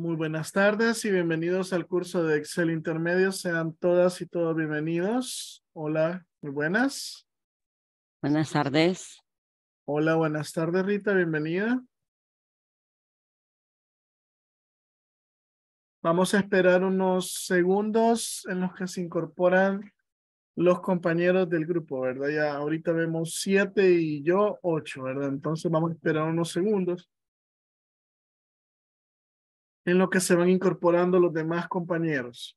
Muy buenas tardes y bienvenidos al curso de Excel Intermedio. Sean todas y todos bienvenidos. Hola, muy buenas. Buenas tardes. Hola, buenas tardes Rita, bienvenida. Vamos a esperar unos segundos en los que se incorporan los compañeros del grupo, ¿verdad? Ya ahorita vemos siete y yo ocho, ¿verdad? Entonces vamos a esperar unos segundos en lo que se van incorporando los demás compañeros.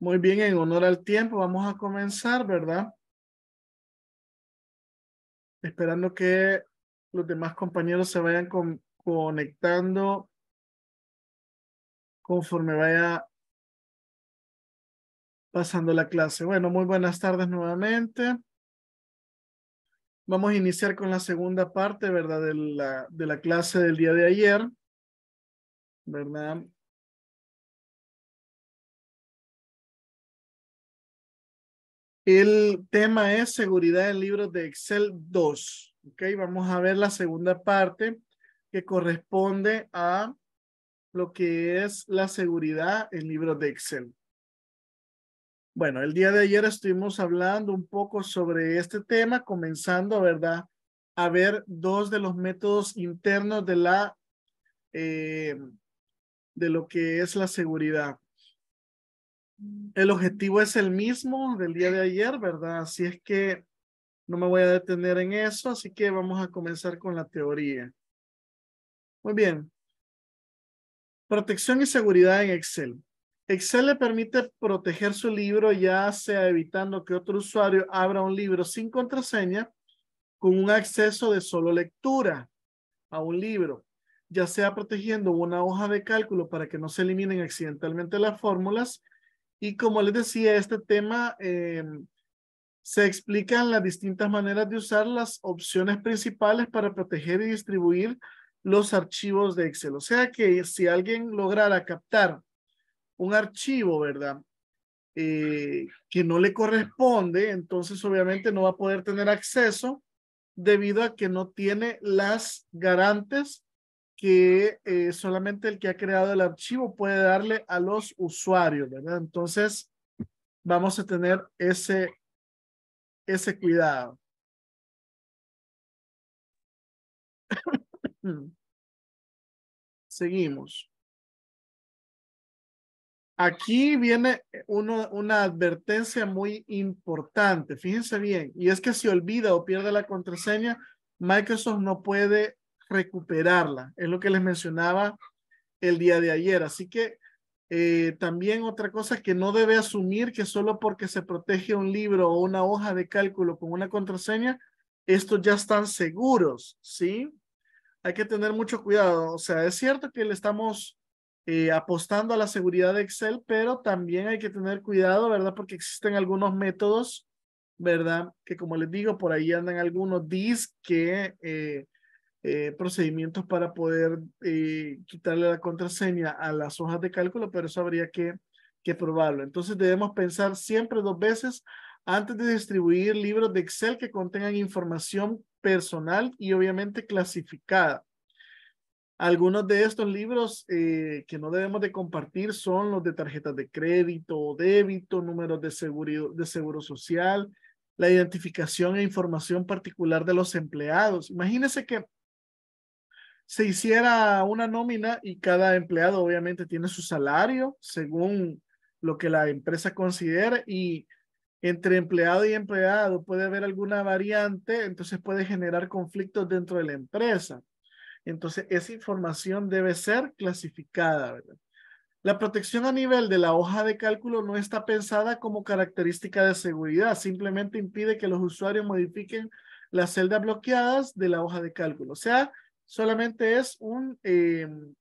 Muy bien, en honor al tiempo, vamos a comenzar, ¿verdad? Esperando que los demás compañeros se vayan conectando conforme vaya pasando la clase. Bueno, muy buenas tardes nuevamente. Vamos a iniciar con la segunda parte, ¿verdad? De la, de la clase del día de ayer, ¿verdad? El tema es seguridad en libros de Excel 2. vamos a ver la segunda parte que corresponde a lo que es la seguridad en libros de Excel. Bueno, el día de ayer estuvimos hablando un poco sobre este tema, comenzando, ¿verdad? A ver dos de los métodos internos de la, eh, de lo que es la seguridad. El objetivo es el mismo del día de ayer, ¿verdad? Así es que no me voy a detener en eso, así que vamos a comenzar con la teoría. Muy bien. Protección y seguridad en Excel. Excel le permite proteger su libro ya sea evitando que otro usuario abra un libro sin contraseña con un acceso de solo lectura a un libro, ya sea protegiendo una hoja de cálculo para que no se eliminen accidentalmente las fórmulas. Y como les decía, este tema em, se explican las distintas maneras de usar las opciones principales para proteger y distribuir los archivos de Excel. O sea que si alguien lograra captar un archivo, ¿verdad? Eh, que no le corresponde, entonces obviamente no va a poder tener acceso debido a que no tiene las garantes que eh, solamente el que ha creado el archivo puede darle a los usuarios, ¿verdad? Entonces, vamos a tener ese, ese cuidado. Seguimos. Aquí viene una advertencia muy importante, fíjense bien, y es que si olvida o pierde la contraseña, Microsoft no puede recuperarla. Es lo que les mencionaba el día de ayer. Así que eh, también otra cosa es que no debe asumir que solo porque se protege un libro o una hoja de cálculo con una contraseña, estos ya están seguros, ¿sí? Hay que tener mucho cuidado. O sea, es cierto que le estamos eh, apostando a la seguridad de Excel, pero también hay que tener cuidado, ¿verdad? Porque existen algunos métodos, ¿verdad? Que como les digo, por ahí andan algunos dis que eh, eh, procedimientos para poder quitarle la contraseña a las hojas de cálculo, pero eso habría que, que probarlo. Entonces debemos pensar siempre dos veces antes de distribuir libros de Excel que contengan información personal y obviamente clasificada. Algunos de estos libros eh, que no debemos de compartir son los de tarjetas de crédito o débito, números de seguro, de seguro social, la identificación e información particular de los empleados. Imagínense que se hiciera una nómina y cada empleado obviamente tiene su salario según lo que la empresa considere y entre empleado y empleado puede haber alguna variante, entonces puede generar conflictos dentro de la empresa. Entonces, esa información debe ser clasificada. La protección a nivel de la hoja de cálculo no está pensada como característica de seguridad, simplemente impide que los usuarios modifiquen las celdas bloqueadas de la hoja de cálculo. O sea, solamente es un, em,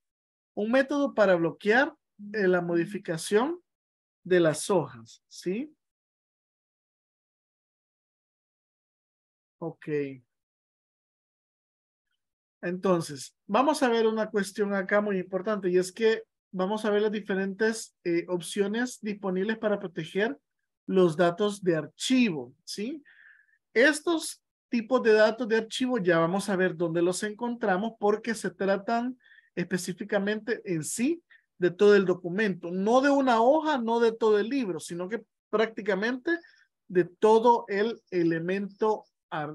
un método para bloquear eh, la modificación de las hojas, ¿sí? Ok. Entonces, vamos a ver una cuestión acá muy importante y es que vamos a ver las diferentes eh, opciones disponibles para proteger los datos de archivo, ¿sí? Estos tipos de datos de archivo ya vamos a ver dónde los encontramos porque se tratan específicamente en sí de todo el documento, no de una hoja, no de todo el libro, sino que prácticamente de todo el elemento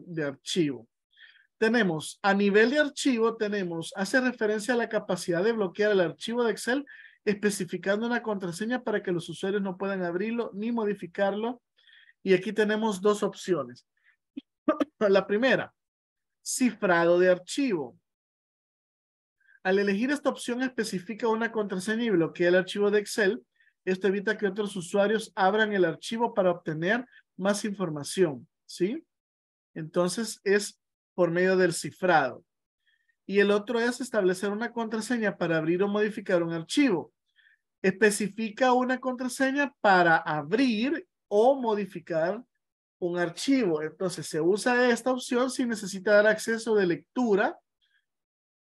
de archivo tenemos a nivel de archivo, tenemos, hace referencia a la capacidad de bloquear el archivo de Excel especificando una contraseña para que los usuarios no puedan abrirlo ni modificarlo. Y aquí tenemos dos opciones. la primera, cifrado de archivo. Al elegir esta opción especifica una contraseña y bloquea el archivo de Excel. Esto evita que otros usuarios abran el archivo para obtener más información, ¿sí? Entonces es por medio del cifrado. Y el otro es establecer una contraseña para abrir o modificar un archivo. Especifica una contraseña para abrir o modificar un archivo. Entonces se usa esta opción si necesita dar acceso de lectura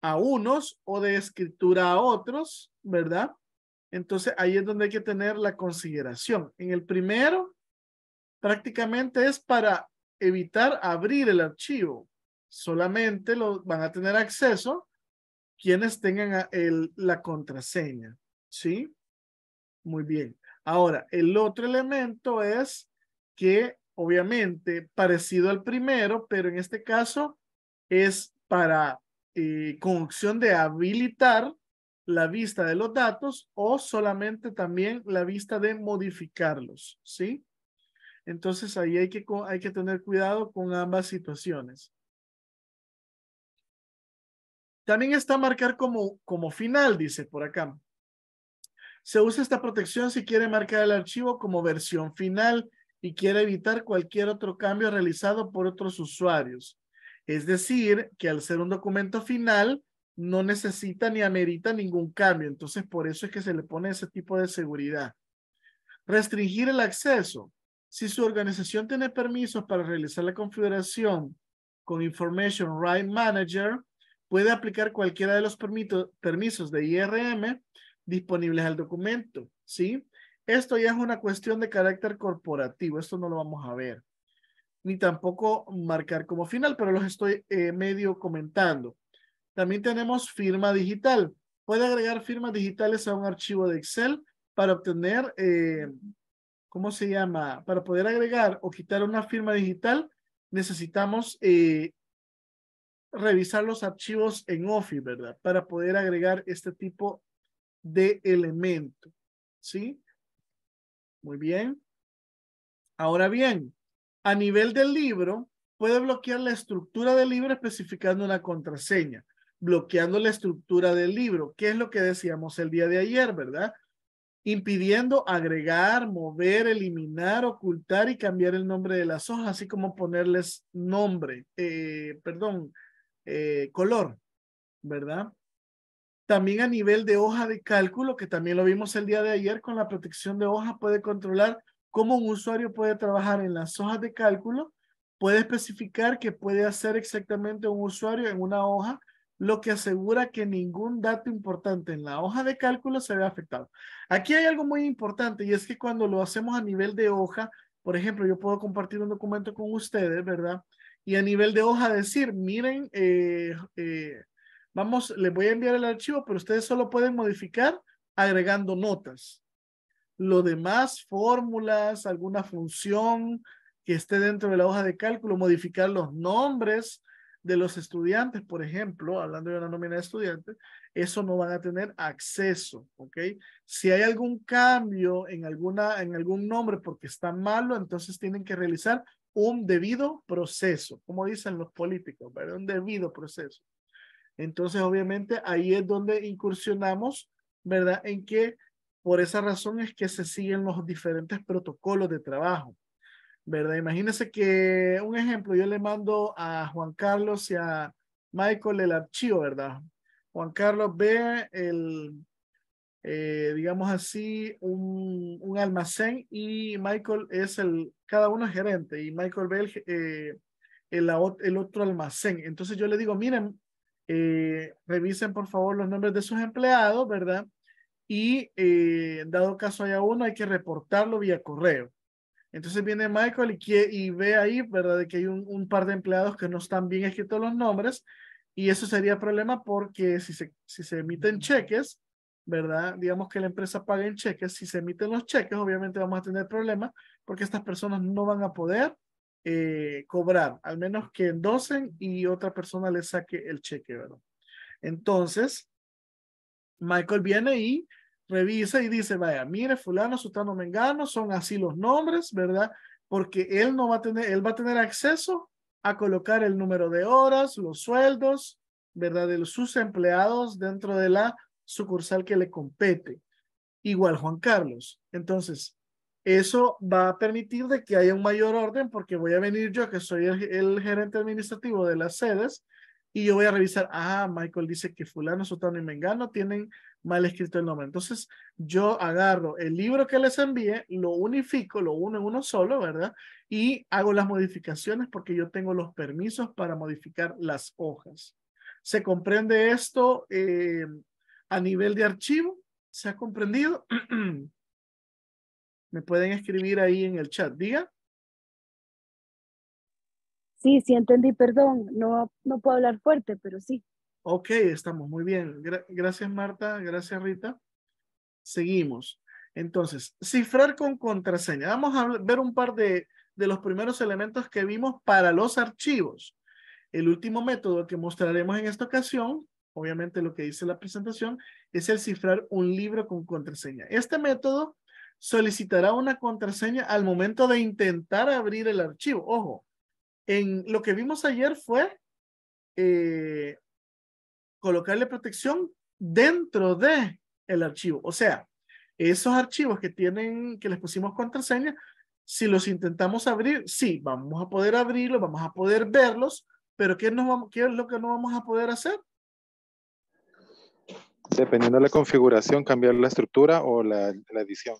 a unos o de escritura a otros, ¿verdad? Entonces ahí es donde hay que tener la consideración. En el primero, prácticamente es para evitar abrir el archivo solamente lo, van a tener acceso quienes tengan la contraseña, ¿sí? Muy bien. Ahora, el otro elemento es que, obviamente, parecido al primero, pero en este caso es para eh, con opción de habilitar la vista de los datos o solamente también la vista de modificarlos, ¿sí? Entonces ahí hay hay que tener cuidado con ambas situaciones. También está marcar como, como final, dice por acá. Se usa esta protección si quiere marcar el archivo como versión final y quiere evitar cualquier otro cambio realizado por otros usuarios. Es decir, que al ser un documento final, no necesita ni amerita ningún cambio. Entonces, por eso es que se le pone ese tipo de seguridad. Restringir el acceso. Si su organización tiene permisos para realizar la configuración con Information Right Manager, puede aplicar cualquiera de los permisos de IRM disponibles al documento, ¿sí? Esto ya es una cuestión de carácter corporativo, esto no lo vamos a ver, ni tampoco marcar como final, pero los estoy eh, medio comentando. También tenemos firma digital. Puede agregar firmas digitales a un archivo de Excel para obtener, eh, ¿cómo se llama? Para poder agregar o quitar una firma digital, necesitamos eh, revisar los archivos en Office, ¿verdad? Para poder agregar este tipo de elemento, ¿sí? Muy bien. Ahora bien, a nivel del libro, puede bloquear la estructura del libro especificando una contraseña, bloqueando la estructura del libro, que es lo que decíamos el día de ayer, ¿verdad? Impidiendo agregar, mover, eliminar, ocultar y cambiar el nombre de las hojas, así como ponerles nombre, eh, perdón, eh, color, ¿verdad? También a nivel de hoja de cálculo, que también lo vimos el día de ayer, con la protección de hoja puede controlar cómo un usuario puede trabajar en las hojas de cálculo, puede especificar que puede hacer exactamente un usuario en una hoja, lo que asegura que ningún dato importante en la hoja de cálculo se ve afectado. Aquí hay algo muy importante y es que cuando lo hacemos a nivel de hoja, por ejemplo, yo puedo compartir un documento con ustedes, ¿verdad? y a nivel de hoja decir, miren, eh, eh, vamos, les voy a enviar el archivo, pero ustedes solo pueden modificar agregando notas. Lo demás, fórmulas, alguna función que esté dentro de la hoja de cálculo, modificar los nombres de los estudiantes, por ejemplo, hablando de una nómina de estudiantes, eso no van a tener acceso, ¿ok? Si hay algún cambio en, alguna, en algún nombre porque está malo, entonces tienen que realizar un debido proceso, como dicen los políticos, ¿verdad? Un debido proceso. Entonces, obviamente, ahí es donde incursionamos, ¿verdad? En que por esa razón es que se siguen los diferentes protocolos de trabajo, ¿verdad? Imagínense que, un ejemplo, yo le mando a Juan Carlos y a Michael el archivo, ¿verdad? Juan Carlos ve el, eh, digamos así, un, un, almacén y Michael es el, cada uno es gerente y Michael ve el, eh, otro almacén. Entonces yo le digo, miren, eh, revisen por favor los nombres de sus empleados, ¿verdad? Y dado caso haya uno, hay que reportarlo vía correo. Entonces viene Michael y, y ve ahí, ¿verdad? De que hay un, un par de empleados que no están bien escritos los nombres y eso sería problema porque si se, si se emiten cheques, ¿verdad? Digamos que la empresa pague el cheque. Si se emiten los cheques, obviamente vamos a tener problemas porque estas personas no van a poder eh, cobrar, al menos que endosen y otra persona le saque el cheque, ¿verdad? Entonces, Michael viene y revisa y dice, vaya, mire, fulano, sutano, mengano, son así los nombres, ¿verdad? Porque él no va a tener, él va a tener acceso a colocar el número de horas, los sueldos, ¿verdad? De sus empleados dentro de la sucursal que le compete. Igual Juan Carlos. Entonces, eso va a permitir de que haya un mayor orden porque voy a venir yo, que soy el, gerente administrativo de las sedes, y yo voy a revisar, ah, Michael dice que fulano, sotano y mengano tienen mal escrito el nombre. Entonces, yo agarro el libro que les envié, lo unifico, lo uno en uno solo, ¿verdad? Y hago las modificaciones porque yo tengo los permisos para modificar las hojas. ¿Se comprende esto? Eh, a nivel de archivo, ¿se ha comprendido? Me pueden escribir ahí en el chat, diga. Sí, sí entendí, perdón, no, no puedo hablar fuerte, pero sí. Ok, estamos muy bien. gracias Marta, gracias Rita. Seguimos. Entonces, cifrar con contraseña. Vamos a ver un par de, de los primeros elementos que vimos para los archivos. El último método que mostraremos en esta ocasión obviamente lo que dice la presentación, es el cifrar un libro con contraseña. Este método solicitará una contraseña al momento de intentar abrir el archivo. Ojo, en lo que vimos ayer fue eh, colocarle protección dentro de el archivo. O sea, esos archivos que tienen, que les pusimos contraseña, si los intentamos abrir, sí, vamos a poder abrirlos, vamos a poder verlos, pero nos qué es lo que no vamos a poder hacer? Dependiendo de la configuración, cambiar la estructura o la, edición.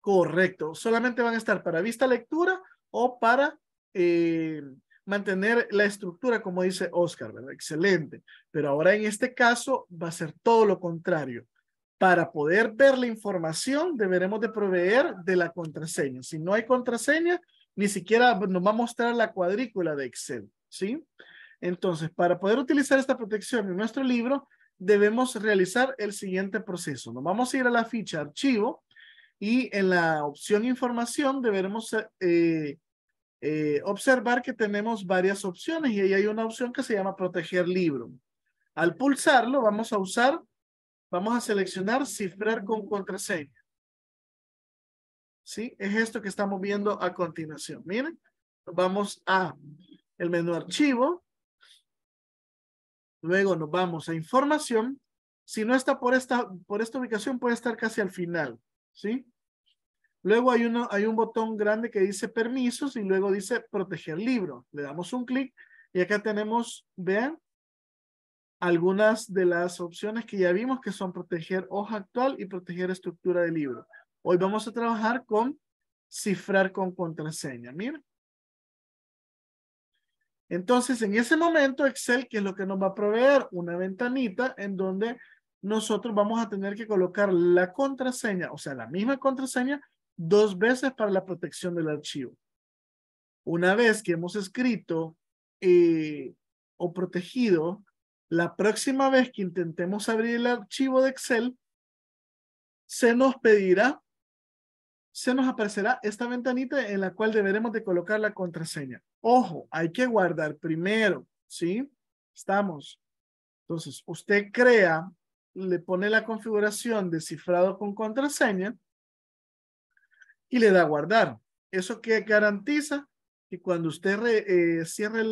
Correcto. Solamente van a estar para vista lectura o para eh, mantener la estructura, como dice Oscar, ¿verdad? Excelente. Pero ahora en este caso va a ser todo lo contrario. Para poder ver la información, deberemos de proveer de la contraseña. Si no hay contraseña, ni siquiera nos va a mostrar la cuadrícula de Excel, ¿sí? Entonces, para poder utilizar esta protección en nuestro libro, debemos realizar el siguiente proceso. Nos vamos a ir a la ficha archivo y en la opción información deberemos eh, eh, observar que tenemos varias opciones y ahí hay una opción que se llama proteger libro. Al pulsarlo vamos a usar, vamos a seleccionar cifrar con contraseña. ¿Sí? Es esto que estamos viendo a continuación. Miren, vamos a el menú archivo, Luego nos vamos a información. Si no está por esta, por esta ubicación, puede estar casi al final, ¿sí? Luego hay, hay un botón grande que dice permisos y luego dice proteger libro. Le damos un clic y acá tenemos, vean, algunas de las opciones que ya vimos que son proteger hoja actual y proteger estructura de libro. Hoy vamos a trabajar con cifrar con contraseña. Miren. Entonces, en ese momento, Excel, ¿qué es lo que nos va a proveer? Una ventanita en donde nosotros vamos a tener que colocar la contraseña, o sea, la misma contraseña, dos veces para la protección del archivo. Una vez que hemos escrito eh, o protegido, la próxima vez que intentemos abrir el archivo de Excel, se nos pedirá se nos aparecerá esta ventanita en la cual deberemos de colocar la contraseña. Ojo, hay que guardar primero, ¿sí? Estamos. Entonces, usted crea, le pone la configuración de cifrado con contraseña y le da a guardar. Eso que garantiza que cuando usted eh, cierre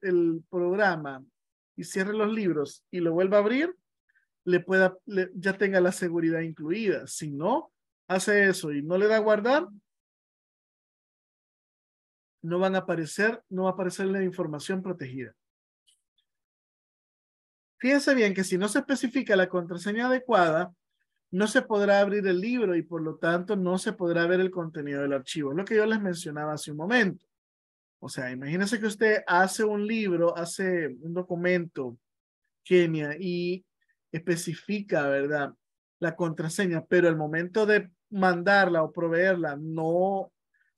el programa y cierre los libros y lo vuelva a abrir, le pueda, ya tenga la seguridad incluida. Si no, hace eso y no le da guardar, no van a aparecer, no va a aparecer la información protegida. Fíjense bien que si no se especifica la contraseña adecuada, no se podrá abrir el libro y por lo tanto no se podrá ver el contenido del archivo. lo que yo les mencionaba hace un momento. O sea, imagínense que usted hace un libro, hace un documento, Kenia, y especifica, ¿verdad? la contraseña, pero al momento de mandarla o proveerla no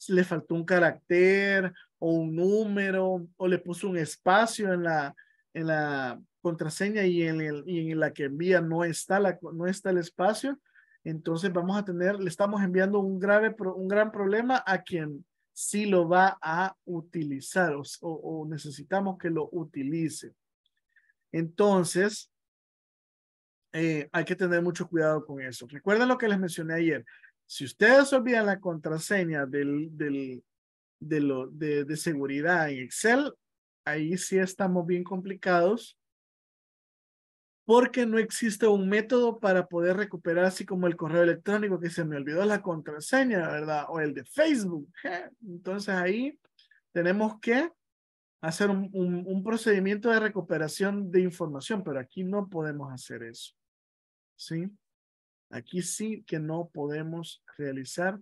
le faltó un carácter o un número o le puso un espacio en la, en la contraseña y en, el, y en la que envía no está, la, no está el espacio, entonces vamos a tener, le estamos enviando un grave, un gran problema a quien sí lo va a utilizar o, o necesitamos que lo utilice. Entonces, eh, hay que tener mucho cuidado con eso. Recuerden lo que les mencioné ayer. Si ustedes olvidan la contraseña del, de, lo, de, seguridad en Excel, ahí sí estamos bien complicados porque no existe un método para poder recuperar así como el correo electrónico que se me olvidó la contraseña, ¿verdad? O el de Facebook. Entonces ahí tenemos que hacer un procedimiento de recuperación de información, pero aquí no podemos hacer eso. ¿sí? Aquí sí que no podemos realizar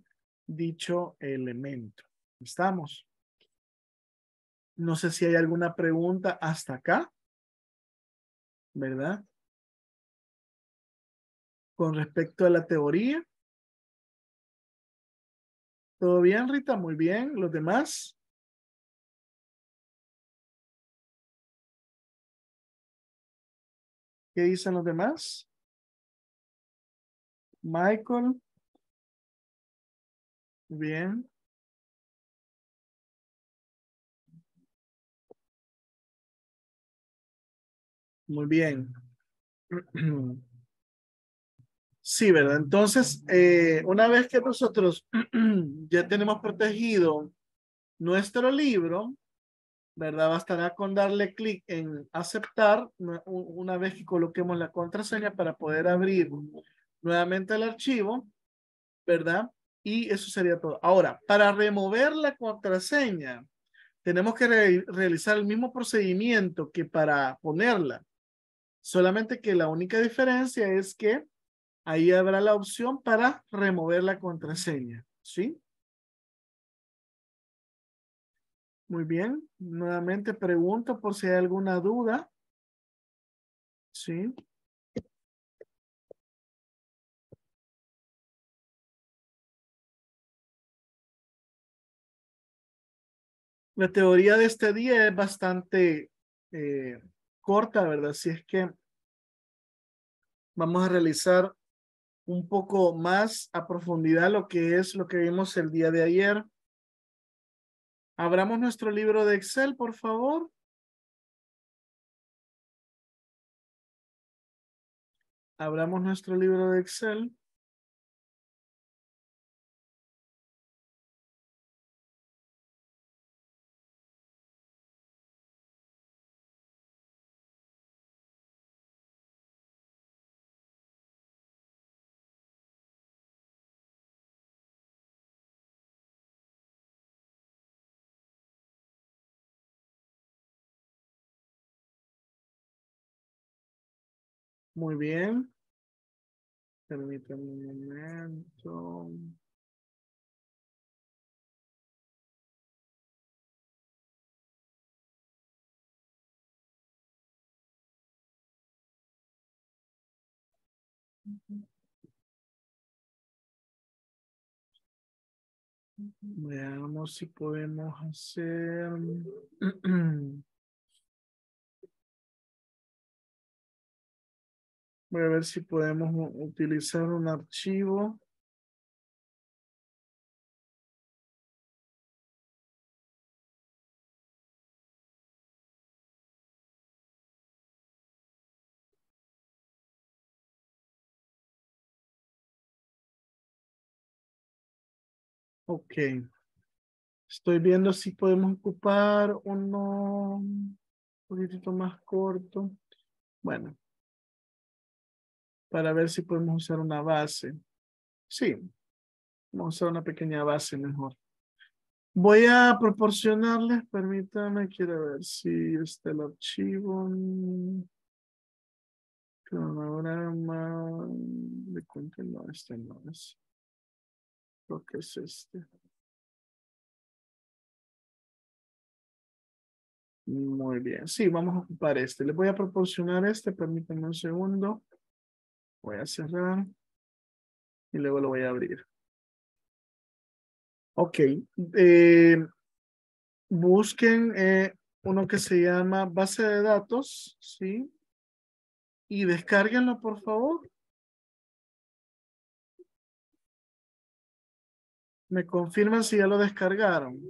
dicho elemento. ¿Estamos? No sé si hay alguna pregunta hasta acá, ¿verdad? Con respecto a la teoría. ¿Todo bien, Rita? Muy bien. ¿Los demás? ¿Qué dicen los demás? Michael. Bien. Muy bien. Sí, ¿verdad? Entonces, eh, una vez que nosotros ya tenemos protegido nuestro libro, ¿verdad? Bastará con darle clic en aceptar una vez que coloquemos la contraseña para poder abrir nuevamente al archivo, ¿verdad? Y eso sería todo. Ahora, para remover la contraseña, tenemos que realizar el mismo procedimiento que para ponerla. Solamente que la única diferencia es que ahí habrá la opción para remover la contraseña. ¿Sí? Muy bien. Nuevamente pregunto por si hay alguna duda. ¿Sí? La teoría de este día es bastante eh, corta, ¿verdad? Si es que vamos a realizar un poco más a profundidad lo que es lo que vimos el día de ayer. Abramos nuestro libro de Excel, por favor. Abramos nuestro libro de Excel. Muy bien. permítanme un momento. Veamos si podemos hacer Voy a ver si podemos utilizar un archivo. Ok. Estoy viendo si podemos ocupar uno un poquitito más corto. Bueno, para ver si podemos usar una base. Sí, vamos a usar una pequeña base mejor. Voy a proporcionarles, permítame, quiero ver si está el archivo. Cronograma de no este no es. Lo que es este. Muy bien, sí, vamos a ocupar este. Les voy a proporcionar este, permítanme un segundo. Voy a cerrar y luego lo voy a abrir. Ok. Eh, busquen eh, uno que se llama base de datos, ¿sí? Y descárguenlo, por favor. Me confirman si ya lo descargaron.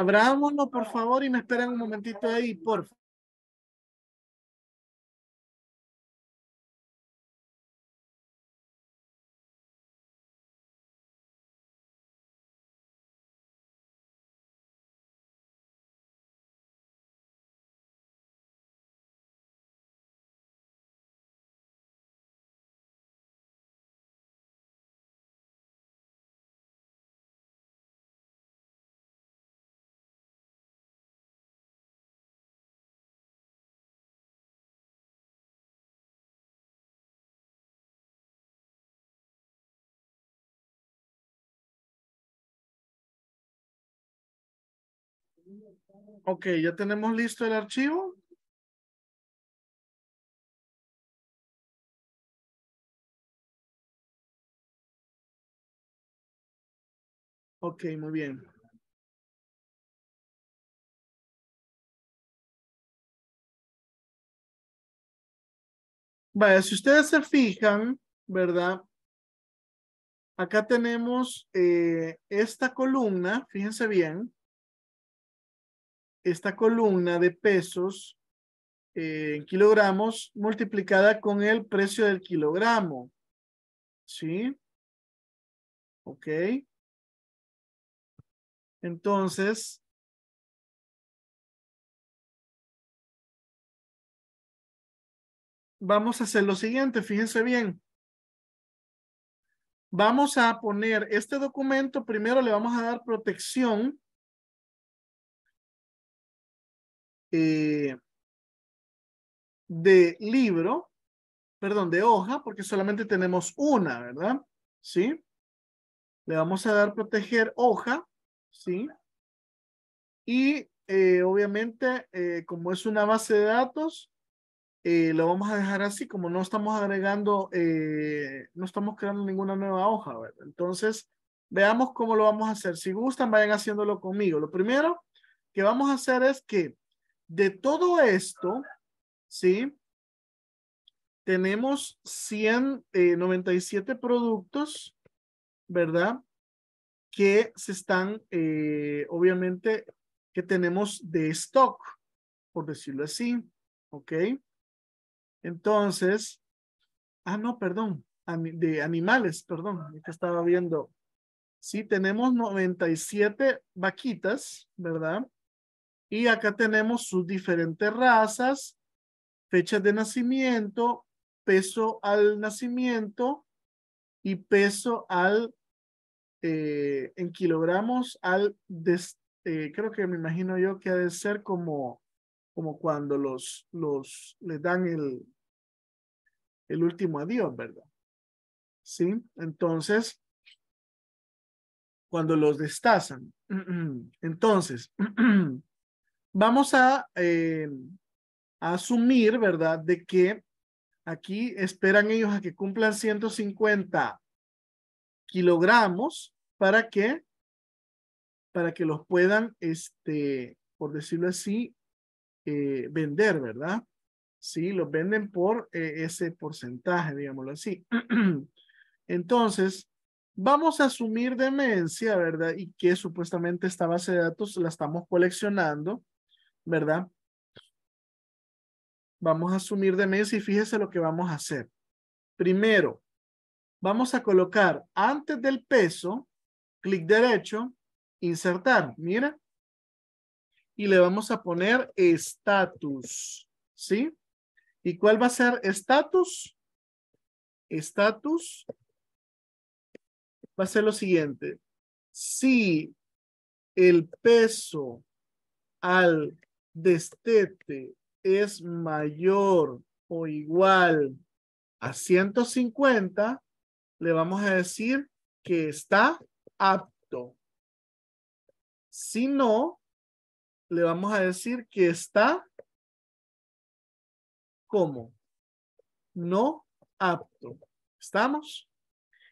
Abrámonos, por favor, y me esperan un momentito ahí, por favor. Ok, ya tenemos listo el archivo. Ok, muy bien. Vaya, si ustedes se fijan, ¿verdad? Acá tenemos eh, esta columna, fíjense bien esta columna de pesos eh, en kilogramos multiplicada con el precio del kilogramo. ¿Sí? Ok. Entonces, vamos a hacer lo siguiente, fíjense bien. Vamos a poner este documento, primero le vamos a dar protección Eh, de libro, perdón, de hoja, porque solamente tenemos una, ¿verdad? ¿Sí? Le vamos a dar proteger hoja, ¿sí? Y eh, obviamente, eh, como es una base de datos, lo vamos a dejar así, como no estamos agregando, no estamos creando ninguna nueva hoja, ¿verdad? Entonces, veamos cómo lo vamos a hacer. Si gustan, vayan haciéndolo conmigo. Lo primero que vamos a hacer es que de todo esto, ¿sí? Tenemos 197 eh, productos, ¿verdad? Que se están, eh, obviamente, que tenemos de stock, por decirlo así, ¿ok? Entonces, ah, no, perdón, de animales, perdón, que estaba viendo. Sí, tenemos 97 vaquitas, ¿verdad? Y acá tenemos sus diferentes razas, fechas de nacimiento, peso al nacimiento y peso al eh, en kilogramos al eh, creo que me imagino yo que ha de ser como como cuando los los les dan el el último adiós, ¿verdad? Sí, entonces cuando los destazan. Entonces, vamos eh, a, asumir, ¿verdad? De que aquí esperan ellos a que cumplan 150 kilogramos para que, para que los puedan, este, por decirlo así, eh, vender, ¿verdad? Sí, los venden por eh, ese porcentaje, digámoslo así. Entonces, vamos a asumir demencia, ¿verdad? Y que supuestamente esta base de datos la estamos coleccionando ¿verdad? Vamos a asumir de mesa y fíjese lo que vamos a hacer. Primero, vamos a colocar antes del peso, clic derecho, insertar, mira. Y le vamos a poner estatus, ¿sí? ¿Y cuál va a ser estatus? Estatus va a ser lo siguiente. Si el peso al destete es mayor o igual a 150, le vamos a decir que está apto. Si no, le vamos a decir que está como no apto. ¿Estamos?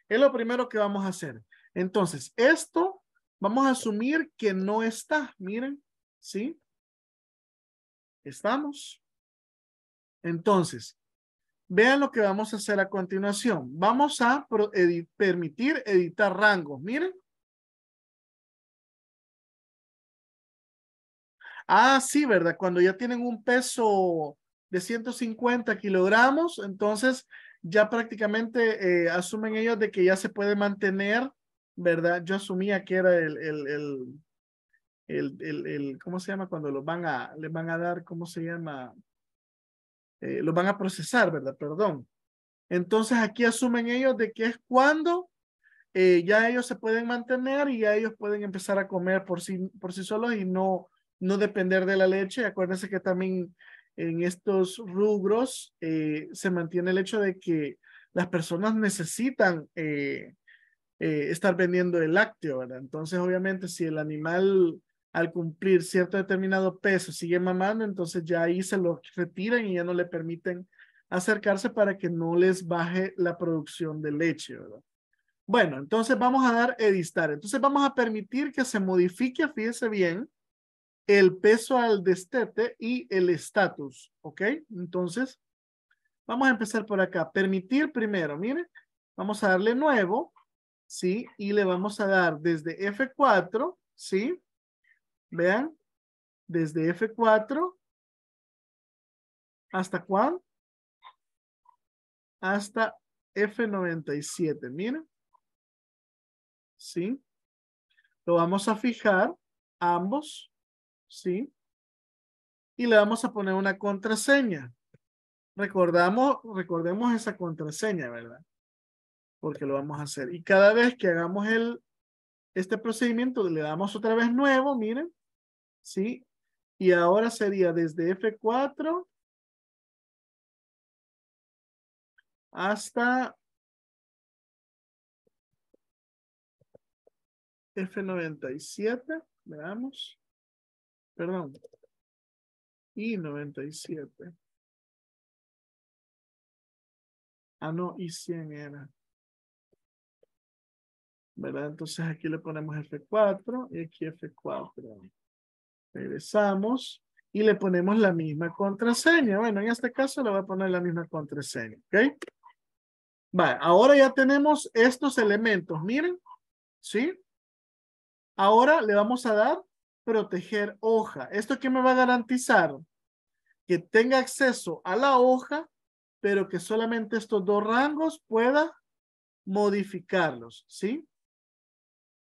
Es lo primero que vamos a hacer. Entonces, esto vamos a asumir que no está. Miren, ¿sí? ¿Estamos? Entonces, vean lo que vamos a hacer a continuación. Vamos a permitir editar rangos. Miren. Ah, sí, ¿verdad? Cuando ya tienen un peso de 150 kilogramos, entonces ya prácticamente eh, asumen ellos de que ya se puede mantener, ¿verdad? Yo asumía que era el, el el, el, el, ¿cómo se llama? Cuando los van a, les van a dar, ¿cómo se llama? Eh, los van a procesar, ¿verdad? Perdón. Entonces aquí asumen ellos de que es cuando eh, ya ellos se pueden mantener y ya ellos pueden empezar a comer por sí, por sí solos y no, no depender de la leche. Acuérdense que también en estos rubros eh, se mantiene el hecho de que las personas necesitan eh, eh, estar vendiendo el lácteo, ¿verdad? Entonces, obviamente, si el animal al cumplir cierto determinado peso sigue mamando, entonces ya ahí se lo retiran y ya no le permiten acercarse para que no les baje la producción de leche, ¿verdad? Bueno, entonces vamos a dar editar Entonces vamos a permitir que se modifique, fíjese bien, el peso al destete y el estatus, ¿ok? Entonces, vamos a empezar por acá. Permitir primero, mire, vamos a darle nuevo, ¿sí? Y le vamos a dar desde F4, ¿sí? Vean, desde F4 hasta cuándo? Hasta F97, miren. ¿Sí? Lo vamos a fijar ambos, ¿sí? Y le vamos a poner una contraseña. Recordamos, recordemos esa contraseña, ¿verdad? Porque lo vamos a hacer. Y cada vez que hagamos el, este procedimiento, le damos otra vez nuevo, miren. ¿sí? Y ahora sería desde F4 hasta F97, veamos, perdón, I97. Ah, no, Y 100 era. ¿Verdad? Entonces aquí le ponemos F4 y aquí F4. Regresamos y le ponemos la misma contraseña. Bueno, en este caso le voy a poner la misma contraseña, ¿ok? Vale, ahora ya tenemos estos elementos, miren, ¿sí? Ahora le vamos a dar proteger hoja. ¿Esto que me va a garantizar? Que tenga acceso a la hoja, pero que solamente estos dos rangos pueda modificarlos, ¿sí?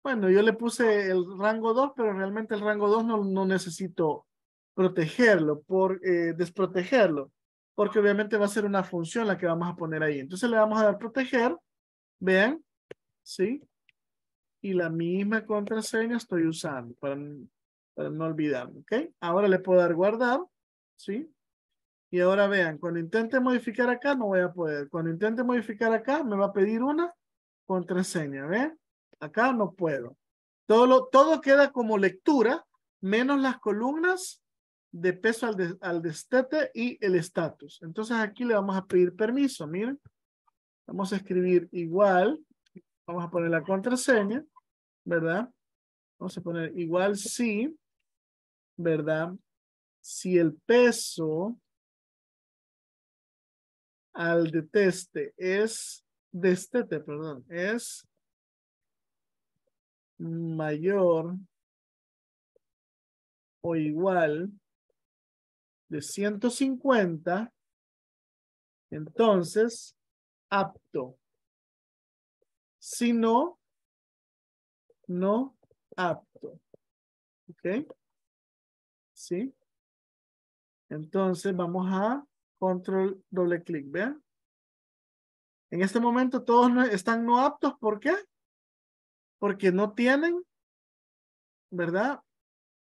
Bueno, yo le puse el rango 2, pero realmente el rango 2 no, necesito protegerlo, por eh, desprotegerlo, porque obviamente va a ser una función la que vamos a poner ahí. Entonces le vamos a dar proteger, vean, ¿sí? Y la misma contraseña estoy usando para, no olvidarme, ¿ok? Ahora le puedo dar guardar, ¿sí? Y ahora vean, cuando intente modificar acá no voy a poder. Cuando intente modificar acá me va a pedir una contraseña, ¿ven? Acá no puedo. Todo, lo, todo queda como lectura, menos las columnas de peso al, de, destete y el estatus. Entonces aquí le vamos a pedir permiso, miren. Vamos a escribir igual, vamos a poner la contraseña, ¿verdad? Vamos a poner igual si, ¿verdad? Si el peso al deteste es, destete, perdón, es mayor o igual de 150, entonces apto. Si no, no apto. ¿Ok? ¿Sí? Entonces vamos a control doble clic, ¿vean? En este momento todos están no aptos, ¿por qué? porque no tienen, ¿verdad?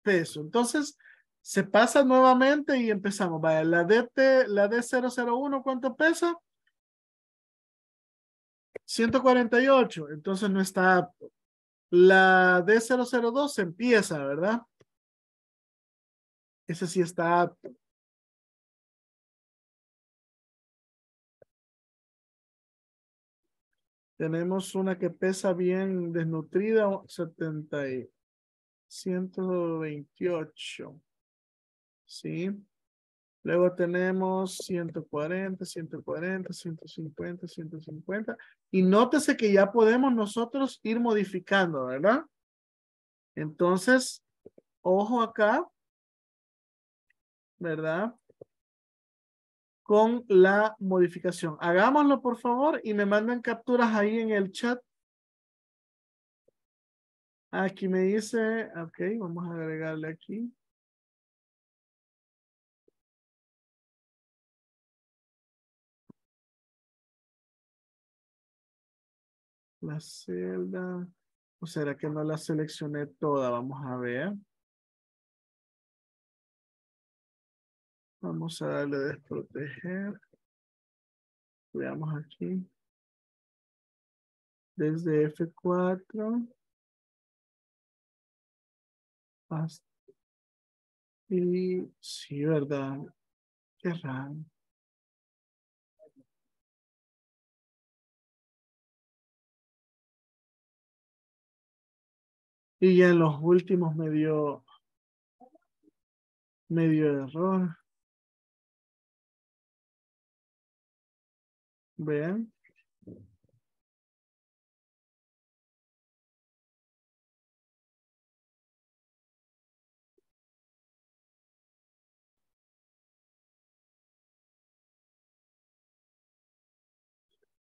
Peso. Entonces, se pasa nuevamente y empezamos. Vaya, la, DT, la D001, ¿cuánto pesa? 148, entonces no está apto. La D002 empieza, ¿verdad? Ese sí está apto. Tenemos una que pesa bien desnutrida, 70 y 128. ¿Sí? Luego tenemos 140, 140, 150, 150. Y nótese que ya podemos nosotros ir modificando, ¿verdad? Entonces, ojo acá, ¿verdad? con la modificación. Hagámoslo, por favor, y me mandan capturas ahí en el chat. Aquí me dice, ok, vamos a agregarle aquí. La celda, o será que no la seleccioné toda, vamos a ver. Vamos a darle desproteger. Veamos aquí. Desde F4 hasta y sí, ¿verdad? Qué raro. Y ya en los últimos me dio dio error. Vean.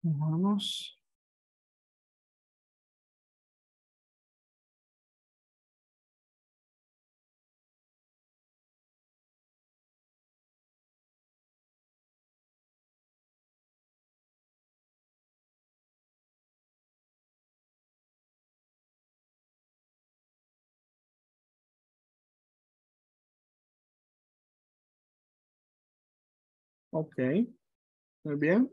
Vamos. Ok, muy bien.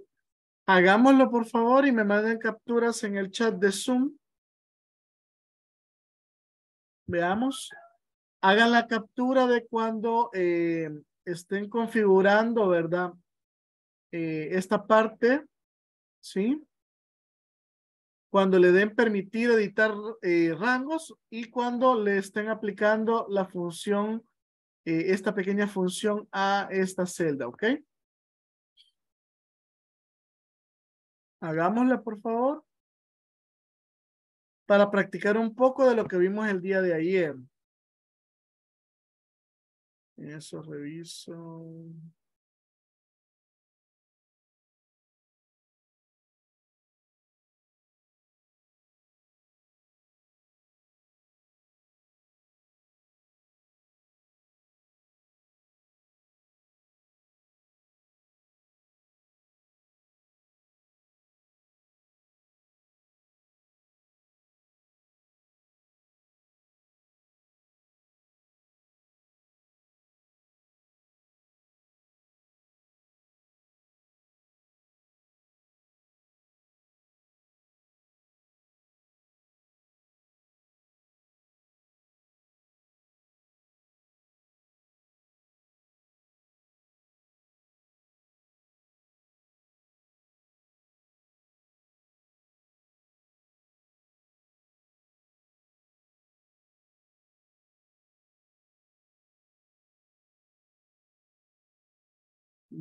Hagámoslo por favor y me manden capturas en el chat de Zoom. Veamos. Hagan la captura de cuando eh, estén configurando, ¿verdad? Eh, esta parte, ¿sí? Cuando le den permitir editar eh, rangos y cuando le estén aplicando la función, esta pequeña función a esta celda, ¿ok? Hagámosla, por favor, para practicar un poco de lo que vimos el día de ayer. Eso reviso.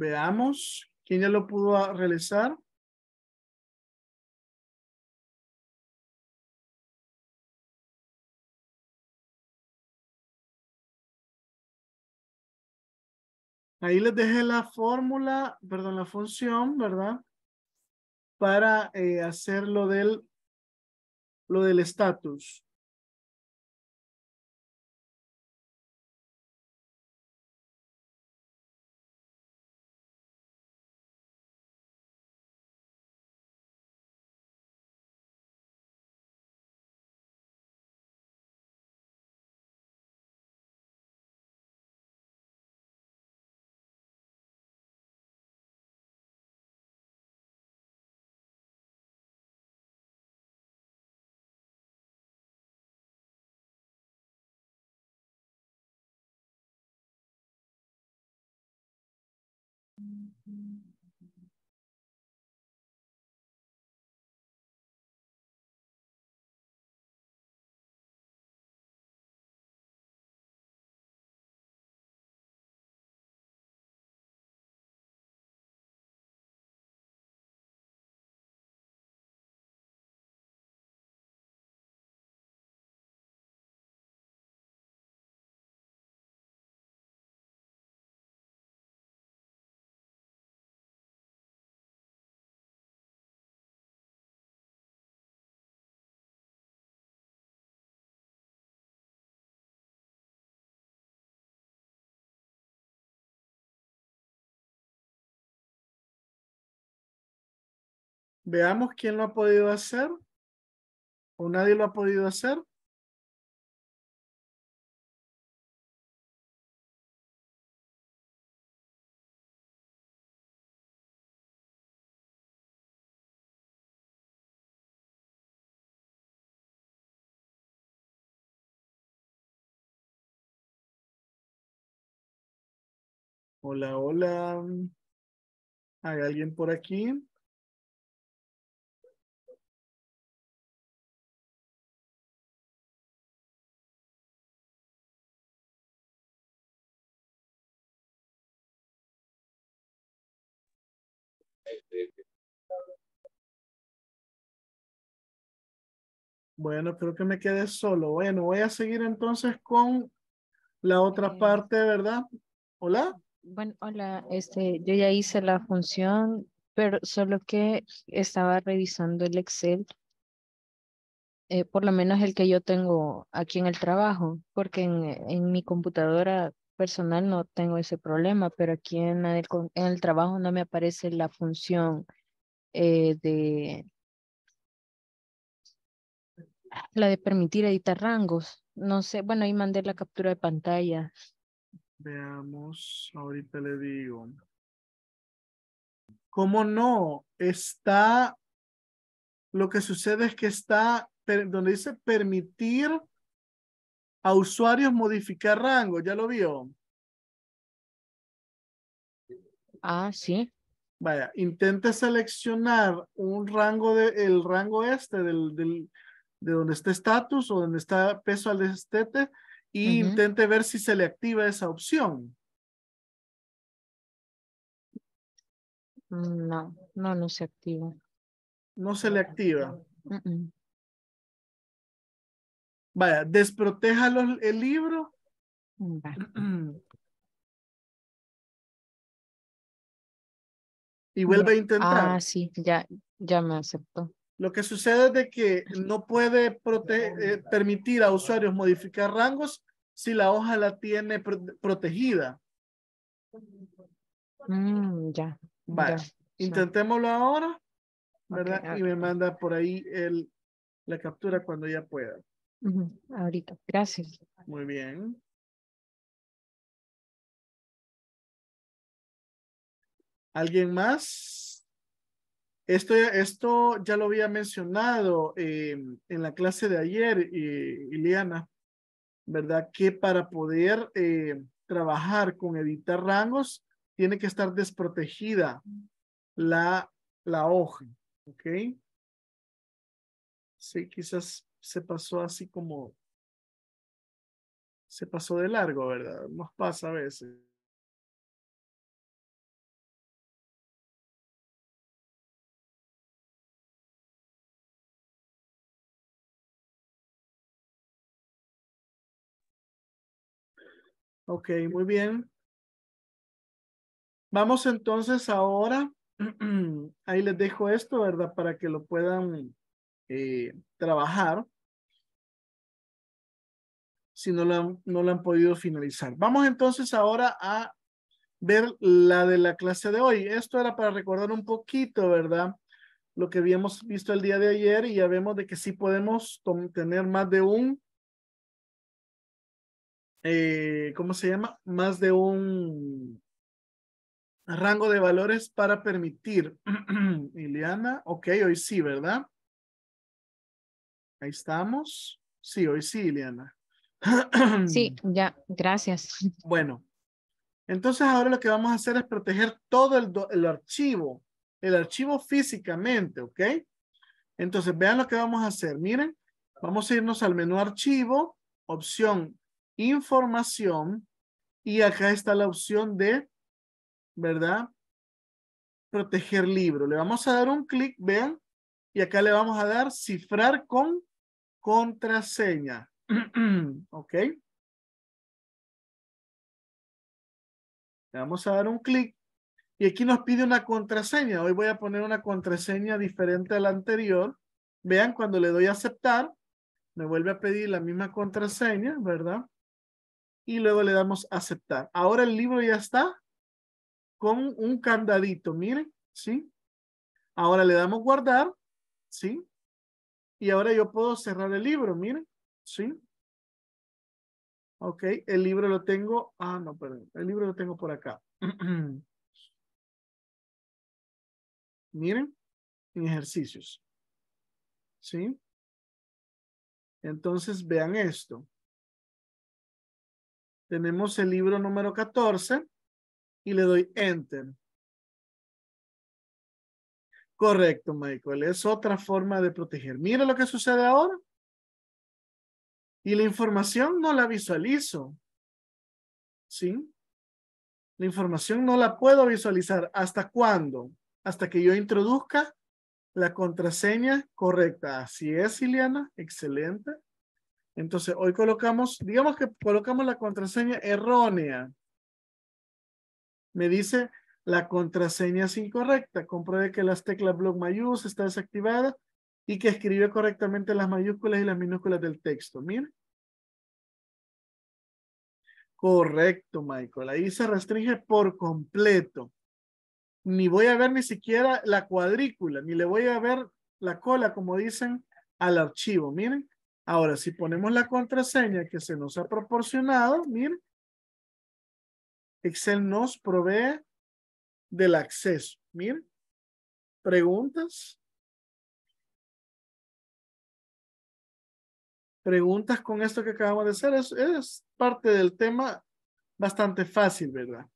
Veamos quién ya lo pudo realizar. Ahí les dejé la fórmula, perdón, la función, ¿verdad? Para eh, hacer lo del, lo del estatus. Thank mm -hmm. you. Veamos quién lo ha podido hacer. ¿O nadie lo ha podido hacer? Hola, hola. ¿Hay alguien por aquí? Bueno, creo que me quedé solo. Bueno, voy a seguir entonces con la otra parte, ¿verdad? Hola. Bueno, hola, este, yo ya hice la función, pero solo que estaba revisando el Excel, eh, por lo menos el que yo tengo aquí en el trabajo, porque en, en mi computadora personal no tengo ese problema, pero aquí en el, en el trabajo no me aparece la función eh, de la de permitir editar rangos. No sé, bueno, ahí mandé la captura de pantalla. Veamos, ahorita le digo. ¿Cómo no? Está, lo que sucede es que está, donde dice permitir a usuarios modificar rango, ¿ya lo vio? Ah, sí. Vaya, intente seleccionar un rango de, el rango este del, de donde está estatus o donde está peso al destete y intente ver si se le activa esa opción. Mm, no, no, no se activa. No se le activa. Mm, mm. Vaya, desproteja el libro. Y vuelve a intentar. Ah, sí, ya, ya me aceptó. Lo que sucede es de que no puede eh, permitir a usuarios modificar rangos si la hoja la tiene protegida. Mm, ya. vaya. Intentémoslo ahora, ¿verdad? y me manda por ahí la captura cuando ya pueda. Ahorita, gracias. Muy bien. ¿Alguien más? Esto, esto ya lo había mencionado eh, en la clase de ayer, eh, Ileana, ¿verdad? Que para poder eh, trabajar con editar rangos, tiene que estar desprotegida la, la hoja, ¿ok? Sí, quizás se pasó así como, se pasó de largo, ¿verdad? Nos pasa a veces. Ok, muy bien. Vamos entonces ahora, ahí les dejo esto, ¿verdad? Para que lo puedan eh, trabajar si no la han, no han podido finalizar. Vamos entonces ahora a ver la de la clase de hoy. Esto era para recordar un poquito, ¿verdad? Lo que habíamos visto el día de ayer y ya vemos de que sí podemos tener más de un, eh, ¿cómo se llama? Más de un rango de valores para permitir. Ileana, ok, hoy sí, ¿verdad? Ahí estamos. Sí, hoy sí, Ileana. Sí, ya, gracias. Bueno, entonces ahora lo que vamos a hacer es proteger todo el, el archivo, el archivo físicamente, ¿ok? Entonces vean lo que vamos a hacer. Miren, vamos a irnos al menú archivo, opción información y acá está la opción de, ¿verdad? Proteger libro. Le vamos a dar un clic, vean, y acá le vamos a dar cifrar con contraseña. ok. Le vamos a dar un clic y aquí nos pide una contraseña. Hoy voy a poner una contraseña diferente a la anterior. Vean, cuando le doy a aceptar, me vuelve a pedir la misma contraseña, ¿verdad? Y luego le damos a aceptar. Ahora el libro ya está con un candadito, miren, ¿sí? Ahora le damos guardar, ¿sí? Y ahora yo puedo cerrar el libro, miren, ¿sí? Ok, el libro lo tengo, ah, no, perdón, el libro lo tengo por acá. miren, en ejercicios. ¿Sí? Entonces, vean esto. Tenemos el libro número 14 y le doy Enter. Correcto, Michael. Es otra forma de proteger. Mira lo que sucede ahora. Y la información no la visualizo. ¿Sí? La información no la puedo visualizar. ¿Hasta cuándo? Hasta que yo introduzca la contraseña correcta. Así es, Ileana. Excelente. Entonces, hoy colocamos, digamos que colocamos la contraseña errónea. Me dice, la contraseña es incorrecta. Compruebe que las teclas Block Mayús está desactivada y que escribe correctamente las mayúsculas y las minúsculas del texto. Miren. Correcto, Michael. Ahí se restringe por completo. Ni voy a ver ni siquiera la cuadrícula, ni le voy a ver la cola, como dicen, al archivo. Miren. Ahora, si ponemos la contraseña que se nos ha proporcionado, miren, Excel nos provee del acceso. Miren, preguntas. Preguntas con esto que acabamos de hacer. Es, parte del tema bastante fácil, ¿verdad?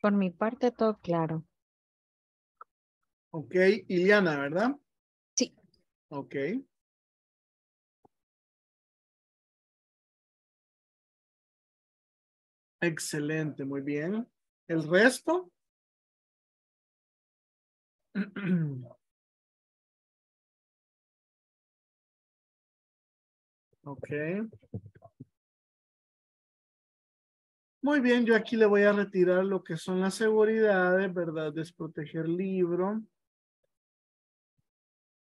Por mi parte, todo claro. Ok, Iliana, ¿verdad? Sí. Ok. Excelente, muy bien. ¿El resto? ok. Muy bien, yo aquí le voy a retirar lo que son las seguridades, ¿verdad? Desproteger libro.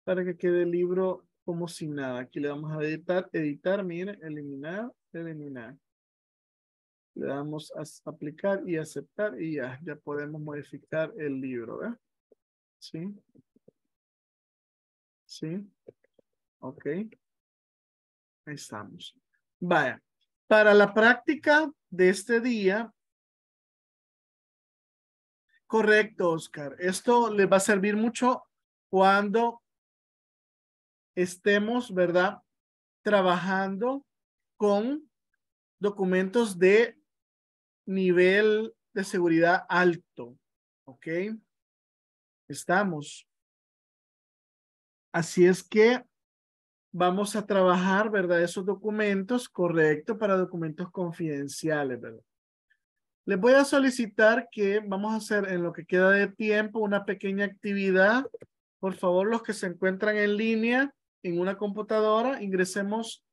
Para que quede el libro como si nada. Aquí le vamos a editar, editar, mire, eliminar, eliminar. Le damos a aplicar y aceptar y ya, ya podemos modificar el libro, ¿verdad? Sí. Sí. Ok. Ahí estamos. Vaya, para la práctica de este día, correcto, Oscar. Esto le va a servir mucho cuando estemos, ¿verdad? Trabajando con documentos de nivel de seguridad alto, ¿ok? Estamos. Así es que vamos a trabajar, ¿verdad? Esos documentos, correcto, para documentos confidenciales, ¿verdad? Les voy a solicitar que vamos a hacer en lo que queda de tiempo una pequeña actividad. Por favor, los que se encuentran en línea en una computadora, ingresemos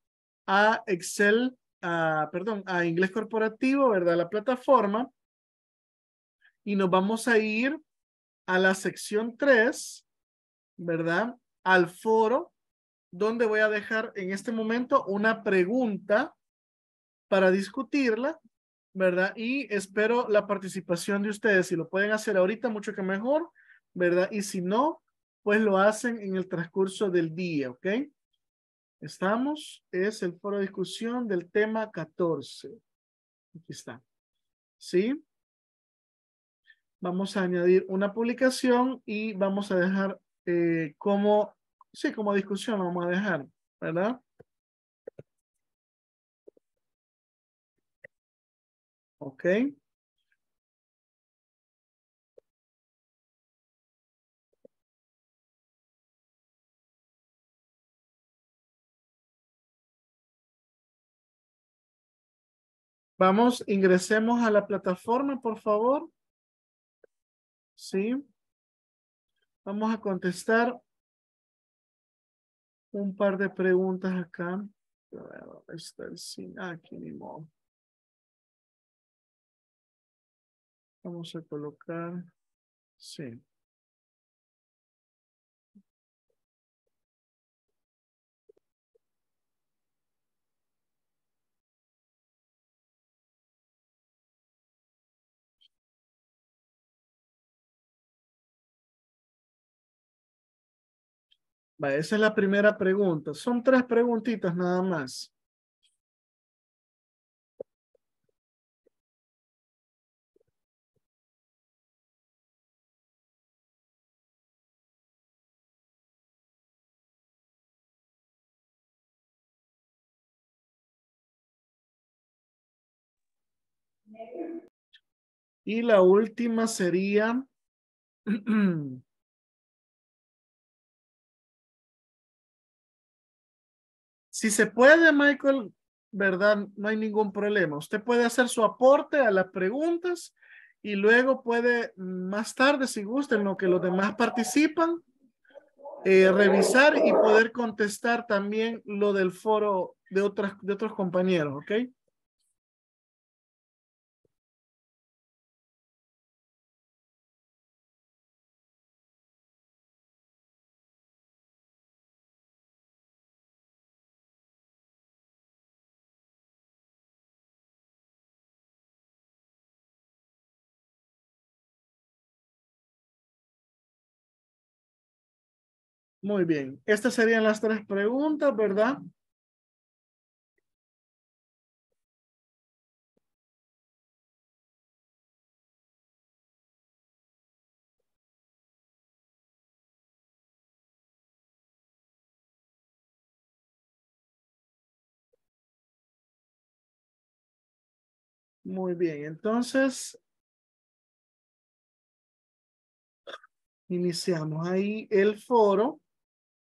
a Excel a, perdón, a inglés corporativo, ¿verdad? La plataforma. Y nos vamos a ir a la sección 3, ¿verdad? Al foro, donde voy a dejar en este momento una pregunta para discutirla, ¿verdad? Y espero la participación de ustedes. Si lo pueden hacer ahorita, mucho que mejor, ¿verdad? Y si no, pues lo hacen en el transcurso del día, ¿ok? Estamos, es el foro de discusión del tema 14. Aquí está. ¿Sí? Vamos a añadir una publicación y vamos a dejar eh, como, sí, como discusión vamos a dejar, ¿verdad? Ok. Vamos, ingresemos a la plataforma, por favor. Sí. Vamos a contestar un par de preguntas acá. está el sin? Ah, aquí Vamos a colocar. Sí. esa es la primera pregunta. Son tres preguntitas nada más. Y la última sería Si se puede, Michael, ¿verdad? No hay ningún problema. Usted puede hacer su aporte a las preguntas y luego puede, más tarde, si gusta, en lo que los demás participan, eh, revisar y poder contestar también lo del foro de, otras, de otros compañeros, ¿ok? Muy bien, estas serían las tres preguntas, ¿verdad? Muy bien, entonces iniciamos ahí el foro.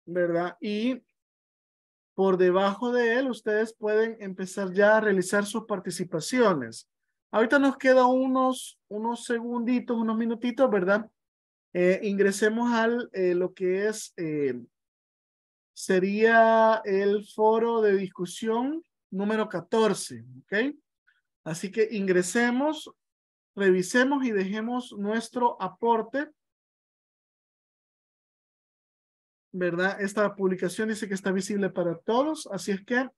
¿verdad? Y por debajo de él, ustedes pueden empezar ya a realizar sus participaciones. Ahorita nos queda unos, unos segunditos, unos minutitos, ¿verdad? Eh, ingresemos al eh, lo que es, eh, sería el foro de discusión número 14, ¿ok? Así que ingresemos, revisemos y dejemos nuestro aporte ¿verdad? Esta publicación dice que está visible para todos, así es que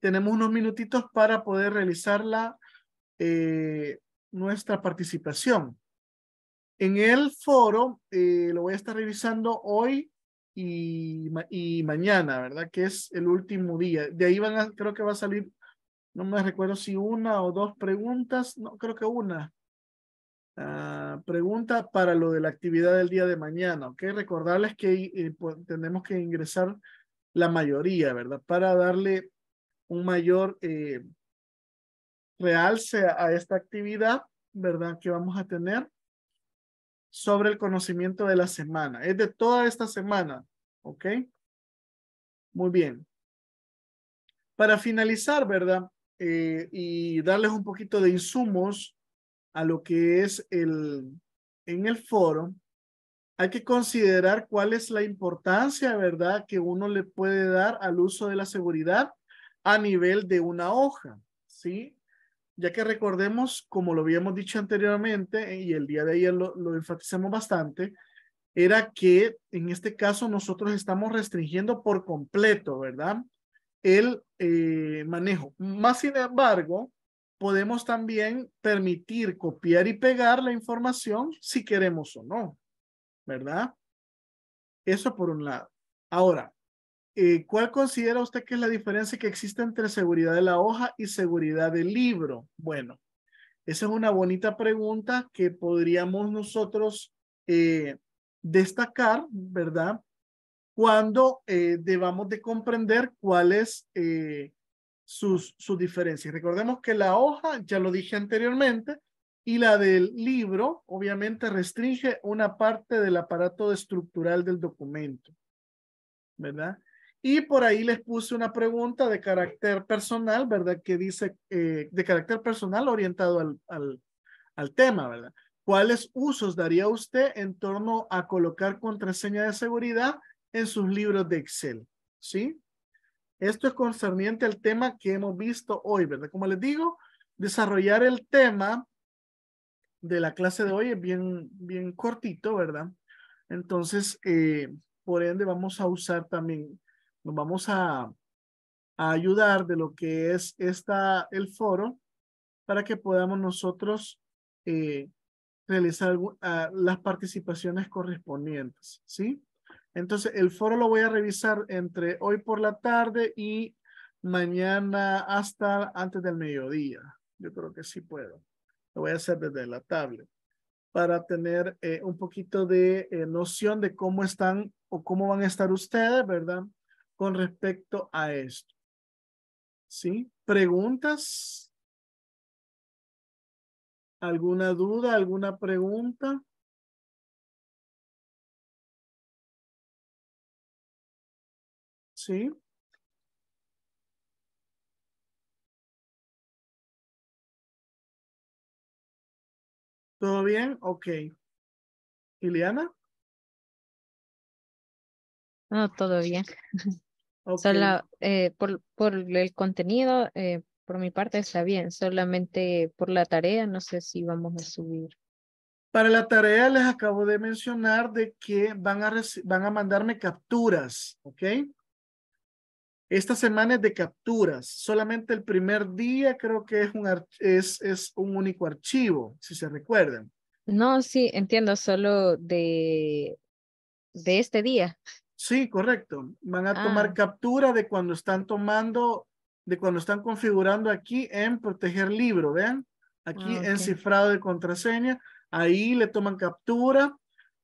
tenemos unos minutitos para poder realizar eh, nuestra participación. En el foro eh, lo voy a estar revisando hoy y, y, mañana, ¿verdad? Que es el último día. De ahí van creo que va a salir, no me recuerdo si una o dos preguntas, no, creo que una. Ah, pregunta para lo de la actividad del día de mañana, ¿ok? Recordarles que eh, pues, tenemos que ingresar la mayoría, ¿verdad? Para darle un mayor eh, realce a esta actividad, ¿verdad? Que vamos a tener sobre el conocimiento de la semana. Es de toda esta semana, ¿ok? Muy bien. Para finalizar, ¿verdad? Eh, y darles un poquito de insumos a lo que es el, en el foro, hay que considerar cuál es la importancia, ¿verdad?, que uno le puede dar al uso de la seguridad a nivel de una hoja, ¿sí? Ya que recordemos, como lo habíamos dicho anteriormente, y el día de ayer lo, enfatizamos bastante, era que en este caso nosotros estamos restringiendo por completo, ¿verdad? El eh, manejo. Más sin embargo, podemos también permitir copiar y pegar la información si queremos o no, ¿verdad? Eso por un lado. Ahora, eh, ¿cuál considera usted que es la diferencia que existe entre seguridad de la hoja y seguridad del libro? Bueno, esa es una bonita pregunta que podríamos nosotros eh, destacar, ¿verdad? Cuando eh, debamos de comprender cuál es sus, diferencias. Recordemos que la hoja, ya lo dije anteriormente, y la del libro, obviamente, restringe una parte del aparato estructural del documento, ¿verdad? Y por ahí les puse una pregunta de carácter personal, ¿verdad? Que dice, eh, de carácter personal orientado al tema, ¿verdad? ¿Cuáles usos daría usted en torno a colocar contraseña de seguridad en sus libros de Excel? ¿Sí? Esto es concerniente al tema que hemos visto hoy, ¿verdad? Como les digo, desarrollar el tema de la clase de hoy es bien, bien cortito, ¿verdad? Entonces, eh, por ende, vamos a usar también, nos vamos a, ayudar de lo que es esta, el foro para que podamos nosotros eh, realizar ah, las participaciones correspondientes, ¿sí? Entonces, el foro lo voy a revisar entre hoy por la tarde y mañana hasta antes del mediodía. Yo creo que sí puedo. Lo voy a hacer desde la tablet para tener eh, un poquito de eh, noción de cómo están o cómo van a estar ustedes, ¿verdad? Con respecto a esto. ¿Sí? ¿Preguntas? ¿Alguna duda? ¿Alguna pregunta? ¿sí? ¿Todo bien? Ok. ¿Iliana? No, todo bien. Okay. Eh, por, por, el contenido, eh, por mi parte está bien. Solamente por la tarea, no sé si vamos a subir. Para la tarea les acabo de mencionar de que van a, van a mandarme capturas, ¿ok? Esta semana es de capturas. Solamente el primer día creo que es un, es, es un único archivo, si se recuerdan. No, sí, entiendo, solo de, de este día. Sí, correcto. Van a tomar ah. captura de cuando están tomando, de cuando están configurando aquí en proteger libro, vean. Aquí ah, en cifrado de contraseña, ahí le toman captura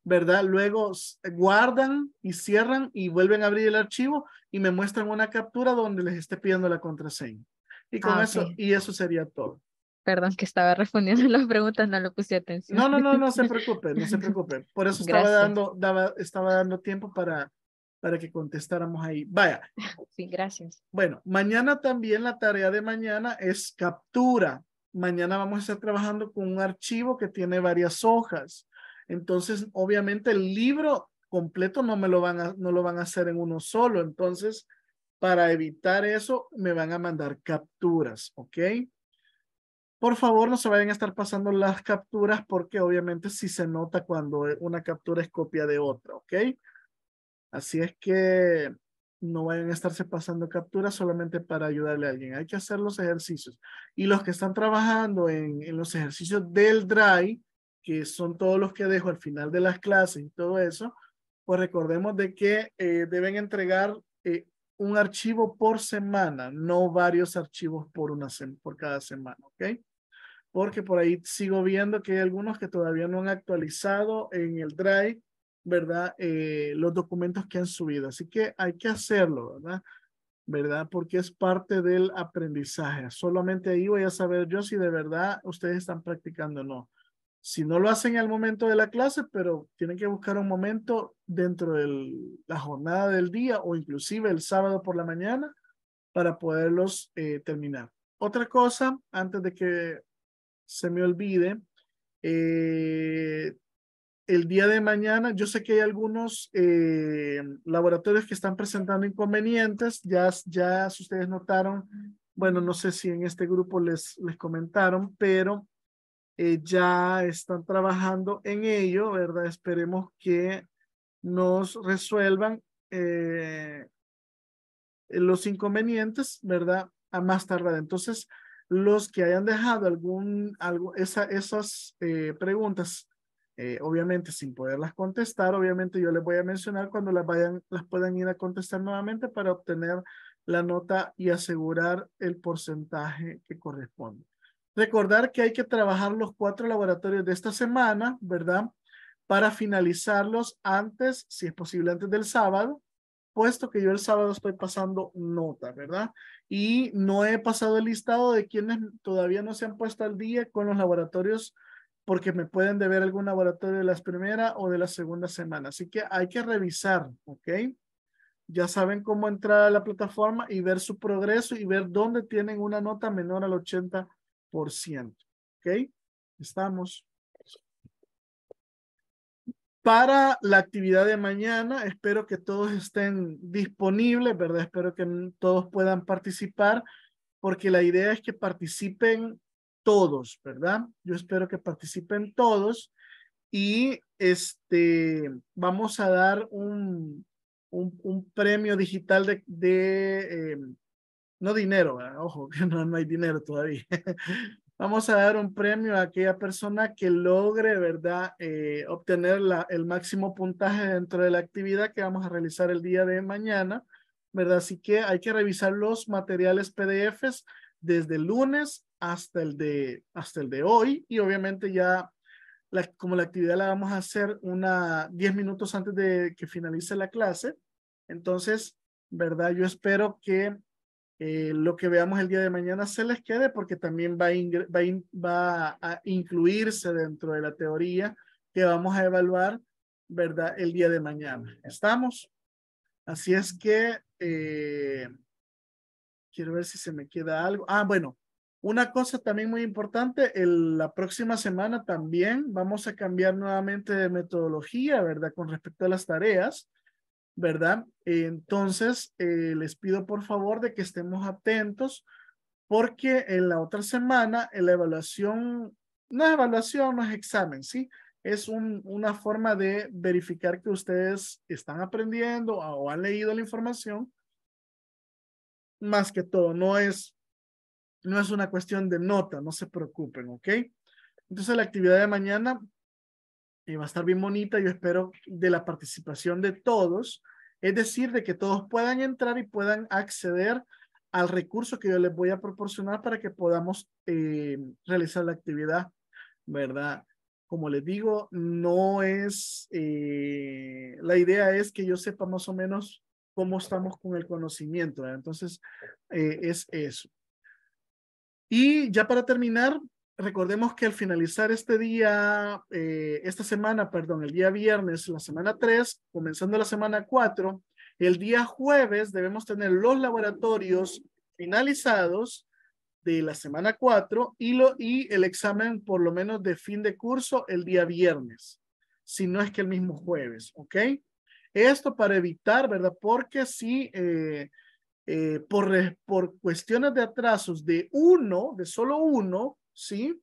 ¿verdad? Luego guardan y cierran y vuelven a abrir el archivo y me muestran una captura donde les esté pidiendo la contraseña. Y con ah, eso, y eso sería todo. Perdón, que estaba respondiendo las preguntas, no lo puse atención. No, no, no, no se preocupe, no se preocupe. Por eso estaba dando, estaba dando tiempo para, para que contestáramos ahí. Vaya. Sí, gracias. Bueno, mañana también la tarea de mañana es captura. Mañana vamos a estar trabajando con un archivo que tiene varias hojas. Entonces, obviamente el libro completo no me lo van a, no lo van a hacer en uno solo. Entonces, para evitar eso, me van a mandar capturas, ¿ok? Por favor, no se vayan a estar pasando las capturas porque obviamente si se nota cuando una captura es copia de otra, ¿ok? Así es que no vayan a estarse pasando capturas solamente para ayudarle a alguien. Hay que hacer los ejercicios. Y los que están trabajando en, los ejercicios del dry que son todos los que dejo al final de las clases y todo eso, pues recordemos de que eh, deben entregar eh, un archivo por semana, no varios archivos por, una por cada semana, ¿ok? Porque por ahí sigo viendo que hay algunos que todavía no han actualizado en el Drive, ¿verdad? Eh, los documentos que han subido. Así que hay que hacerlo, ¿verdad? ¿Verdad? Porque es parte del aprendizaje. Solamente ahí voy a saber yo si de verdad ustedes están practicando o no si no lo hacen al momento de la clase, pero tienen que buscar un momento dentro de la jornada del día o inclusive el sábado por la mañana para poderlos eh, terminar. Otra cosa, antes de que se me olvide, eh, el día de mañana, yo sé que hay algunos eh, laboratorios que están presentando inconvenientes, ya, ya ustedes notaron, bueno, no sé si en este grupo les, les comentaron, pero eh, ya están trabajando en ello, ¿verdad? Esperemos que nos resuelvan eh, los inconvenientes, ¿verdad? A más tardar. Entonces, los que hayan dejado algún, algo, esa, esas eh, preguntas, obviamente sin poderlas contestar, obviamente yo les voy a mencionar cuando las vayan, las puedan ir a contestar nuevamente para obtener la nota y asegurar el porcentaje que corresponde. Recordar que hay que trabajar los cuatro laboratorios de esta semana, ¿verdad? Para finalizarlos antes, si es posible, antes del sábado, puesto que yo el sábado estoy pasando nota, ¿verdad? Y no he pasado el listado de quienes todavía no se han puesto al día con los laboratorios porque me pueden deber algún laboratorio de las primera o de la segunda semana. Así que hay que revisar, ¿ok? ya saben cómo entrar a la plataforma y ver su progreso y ver dónde tienen una nota menor al 80% ciento. ¿Ok? Estamos. Para la actividad de mañana, espero que todos estén disponibles, ¿verdad? Espero que todos puedan participar, porque la idea es que participen todos, ¿verdad? Yo espero que participen todos y este, vamos a dar un, un, premio digital de, de em, no dinero, ojo, que no, hay dinero todavía. Vamos a dar un premio a aquella persona que logre, ¿verdad?, eh, obtener la, el máximo puntaje dentro de la actividad que vamos a realizar el día de mañana, ¿verdad? Así que hay que revisar los materiales PDFs desde el lunes hasta el de, hasta el de hoy y obviamente ya como la actividad la vamos a hacer una 10 minutos antes de que finalice la clase, entonces, ¿verdad? Yo espero que eh, lo que veamos el día de mañana se les quede porque también va a, incluirse dentro de la teoría que vamos a evaluar, ¿verdad? El día de mañana. ¿Estamos? Así es que eh, quiero ver si se me queda algo. Ah, bueno, una cosa también muy importante, la próxima semana también vamos a cambiar nuevamente de metodología, ¿verdad? Con respecto a las tareas. ¿verdad? Entonces, eh, les pido por favor de que estemos atentos porque en la otra semana en la evaluación, no es evaluación, no es examen, ¿sí? Es un, una forma de verificar que ustedes están aprendiendo o han leído la información. Más que todo, no es, no es una cuestión de nota, no se preocupen, ¿ok? Entonces, la actividad de mañana va a estar bien bonita, yo espero, de la participación de todos, es decir, de que todos puedan entrar y puedan acceder al recurso que yo les voy a proporcionar para que podamos eh, realizar la actividad, ¿verdad? Como les digo, no es, eh, la idea es que yo sepa más o menos cómo estamos con el conocimiento, entonces eh, es eso. Y ya para terminar, recordemos que al finalizar este día, eh, esta semana, perdón, el día viernes, la semana 3, comenzando la semana 4, el día jueves debemos tener los laboratorios finalizados de la semana 4 y, lo, y el examen por lo menos de fin de curso el día viernes, si no es que el mismo jueves, ¿ok? Esto para evitar, ¿verdad? Porque si eh, eh, por, por cuestiones de atrasos de uno, de solo uno, ¿sí?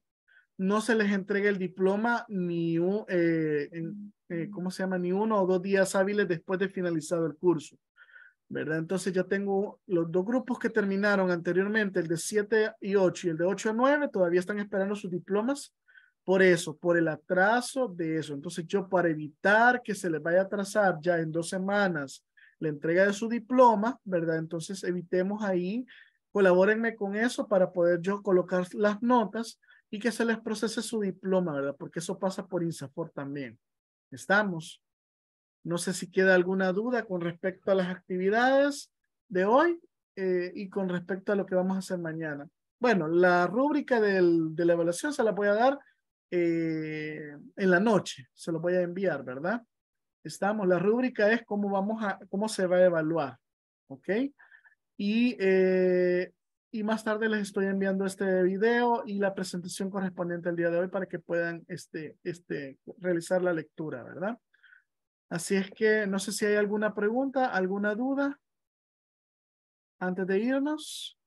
No se les entrega el diploma ni, un, eh, eh, ¿cómo se llama? Ni uno o dos días hábiles después de finalizado el curso, ¿verdad? Entonces ya tengo los dos grupos que terminaron anteriormente, el de 7 y 8 y el de 8 a 9, todavía están esperando sus diplomas por eso, por el atraso de eso. Entonces yo para evitar que se les vaya a atrasar ya en dos semanas la entrega de su diploma, ¿verdad? Entonces evitemos ahí colabórenme con eso para poder yo colocar las notas y que se les procese su diploma, ¿verdad? Porque eso pasa por INSAFOR también. ¿Estamos? No sé si queda alguna duda con respecto a las actividades de hoy eh, y con respecto a lo que vamos a hacer mañana. Bueno, la rúbrica del, de la evaluación se la voy a dar eh, en la noche, se lo voy a enviar, ¿verdad? Estamos, la rúbrica es cómo vamos a, cómo se va a evaluar, ¿ok? Y, eh, y más tarde les estoy enviando este video y la presentación correspondiente al día de hoy para que puedan este, este, realizar la lectura, ¿verdad? Así es que no sé si hay alguna pregunta, alguna duda antes de irnos.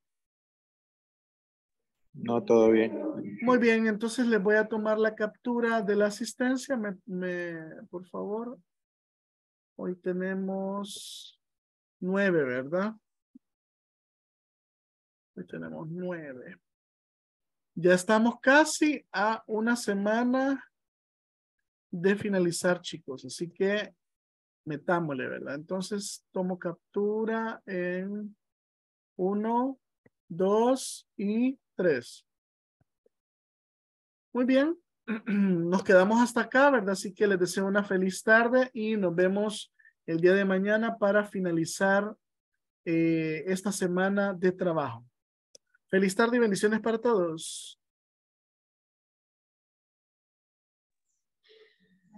No, todo bien. Muy bien, entonces les voy a tomar la captura de la asistencia. me, por favor, hoy tenemos nueve, ¿verdad? tenemos nueve. Ya estamos casi a una semana de finalizar, chicos. Así que metámosle, ¿verdad? Entonces tomo captura en uno, dos y tres. Muy bien. Nos quedamos hasta acá, ¿verdad? Así que les deseo una feliz tarde y nos vemos el día de mañana para finalizar eh, esta semana de trabajo. Feliz tarde y bendiciones para todos.